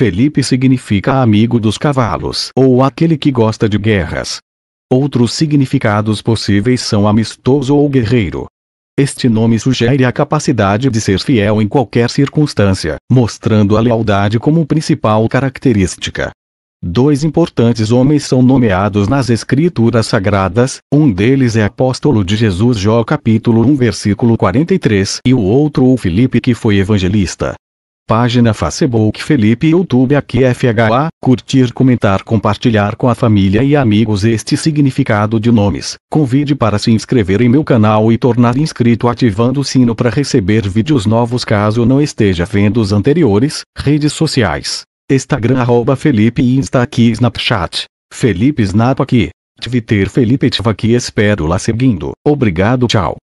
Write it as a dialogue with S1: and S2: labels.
S1: Felipe significa amigo dos cavalos ou aquele que gosta de guerras. Outros significados possíveis são amistoso ou guerreiro. Este nome sugere a capacidade de ser fiel em qualquer circunstância, mostrando a lealdade como principal característica. Dois importantes homens são nomeados nas Escrituras Sagradas, um deles é apóstolo de Jesus Jó capítulo 1 versículo 43 e o outro o Filipe que foi evangelista, Página Facebook Felipe YouTube aqui FHA, curtir, comentar, compartilhar com a família e amigos este significado de nomes. Convide para se inscrever em meu canal e tornar inscrito ativando o sino para receber vídeos novos caso não esteja vendo os anteriores. Redes sociais. Instagram arroba Felipe Insta aqui Snapchat. Felipe Snap aqui. Twitter Felipe Tiva aqui espero lá seguindo. Obrigado tchau.